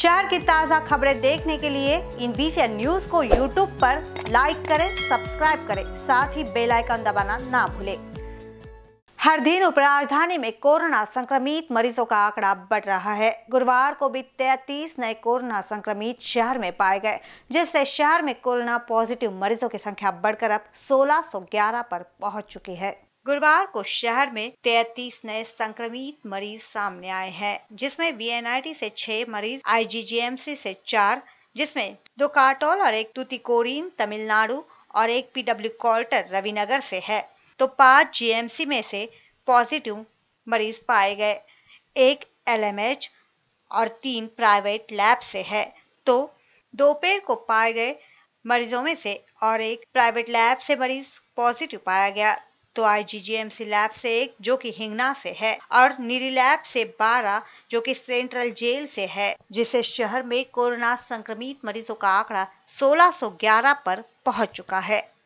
शहर की ताज़ा खबरें देखने के लिए इन बीसी न्यूज को यूट्यूब पर लाइक करें सब्सक्राइब करें साथ ही बेल आइकन दबाना ना भूलें हर दिन उपराजधानी में कोरोना संक्रमित मरीजों का आंकड़ा बढ़ रहा है गुरुवार को भी तैतीस नए कोरोना संक्रमित शहर में पाए गए जिससे शहर में कोरोना पॉजिटिव मरीजों की संख्या बढ़कर अब 1611 पर पहुंच चुकी है गुरुवार को शहर में तैतीस नए संक्रमित मरीज सामने आए हैं जिसमें वीएनआईटी से छह मरीज आईजीजीएमसी से चार जिसमें दो काटोल और एक तुतिकोरिन तमिलनाडु और एक पीडब्ल्यू कॉल्टर रविनगर से है तो पांच जीएमसी में से पॉजिटिव मरीज पाए गए एक एलएमएच और तीन प्राइवेट लैब से है तो दोपहर को पाए गए मरीजों में से और एक प्राइवेट लैब से मरीज पॉजिटिव पाया गया तो आई जी जी एम सी लैब से एक जो कि हिंगना से है और निरी लैब से बारह जो कि सेंट्रल जेल से है जिससे शहर में कोरोना संक्रमित मरीजों का आंकड़ा 1611 पर पहुंच चुका है